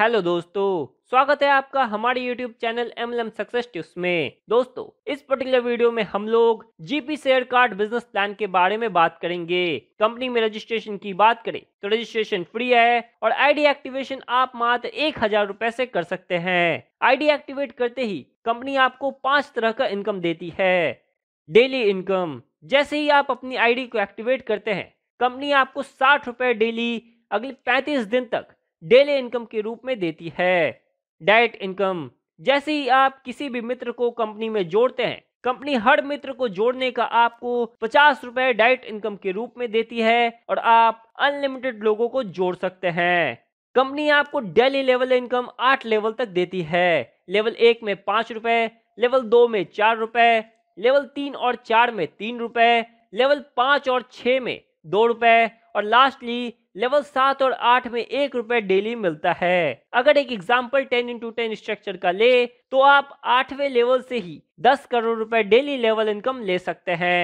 hello दोस्तों स्वागत है आपका हमारे YouTube channel M M success tips में दोस्तों इस पर्टिकुलर वीडियो में हम लोग G P share card business plan के बारे में बात करेंगे कंपनी में रजिस्ट्रेशन की बात करें तो रजिस्ट्रेशन फ्री है और आईडी एक्टिवेशन आप मात्र एक हजार रूपए से कर सकते हैं आईडी एक्टिवेट करते ही कंपनी आपको पांच तरह का इनकम देती है डेली इनकम जैसे ही आप अपनी आईडी को एक्टिवेट करते हैं कंपनी आपको साठ रुपए डेली अगले पैंतीस दिन तक डेली इनकम के रूप में देती है डायरेक्ट इनकम जैसे ही आप किसी भी मित्र को कंपनी में जोड़ते हैं कंपनी हर मित्र को जोड़ने का आपको पचास रुपए डायरेक्ट इनकम के रूप में देती है और आप अनलिमिटेड लोगों को जोड़ सकते हैं कंपनी आपको डेली लेवल इनकम आठ लेवल तक देती है लेवल एक में पांच रुपए लेवल दो में चार रुपए लेवल तीन और चार में तीन रुपए लेवल पांच और छ में दो रुपए और लास्टली लेवल सात और आठ में एक रुपए डेली मिलता है अगर एक example ten into ten structure का ले तो आप आठवें लेवल से ही दस करोड़ रुपए डेली लेवल इनकम ले सकते हैं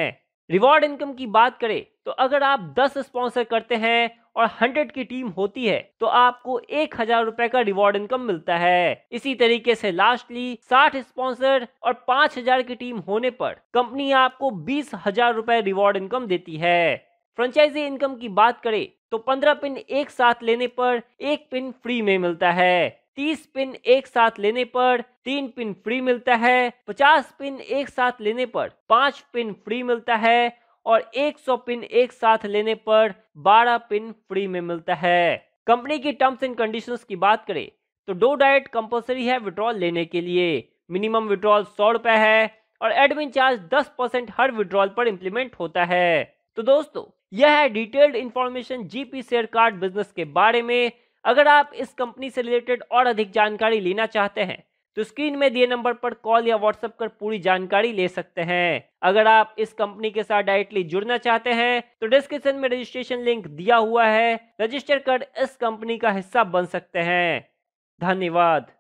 रिवॉर्ड इनकम की बात करें तो अगर आप दस स्पॉन्सर करते हैं और हंड्रेड की टीम होती है तो आपको एक हजार रूपए का रिवॉर्ड इनकम मिलता है इसी तरीके से लास्टली साठ स्पॉन्सर और पांच हजार की टीम होने पर कंपनी आपको बीस हजार रुपए रिवॉर्ड इनकम देती है फ्रेंचाइजी इनकम की बात करें तो 15 पिन एक साथ लेने पर एक पिन फ्री में मिलता है 30 पिन एक साथ लेने पर तीन पिन फ्री मिलता है 50 पिन एक साथ लेने पर पांच पिन फ्री मिलता है और 100 पिन एक साथ लेने पर 12 पिन फ्री में मिलता है कंपनी की टर्म्स एंड कंडीशंस की बात करें तो डो डायट कंपलसरी है विड्रॉल लेने के लिए मिनिमम विड्रॉल सौ रुपए है और एडमिन चार्ज 10 परसेंट हर विड्रॉल पर इम्प्लीमेंट होता है तो दोस्तों यह है detailed information G P share card business के बारे में अगर आप इस कंपनी से रिलेटेड और अधिक जानकारी लेना चाहते हैं तो स्क्रीन में दिए नंबर पर कॉल या व्हाट्सएप कर पूरी जानकारी ले सकते हैं अगर आप इस कंपनी के साथ डायरेक्टली जुड़ना चाहते हैं तो डिस्क्रिप्शन में रजिस्ट्रेशन लिंक दिया हुआ है रजिस्टर कर इस कंपनी का हिस्सा बन सकते हैं धन्यवाद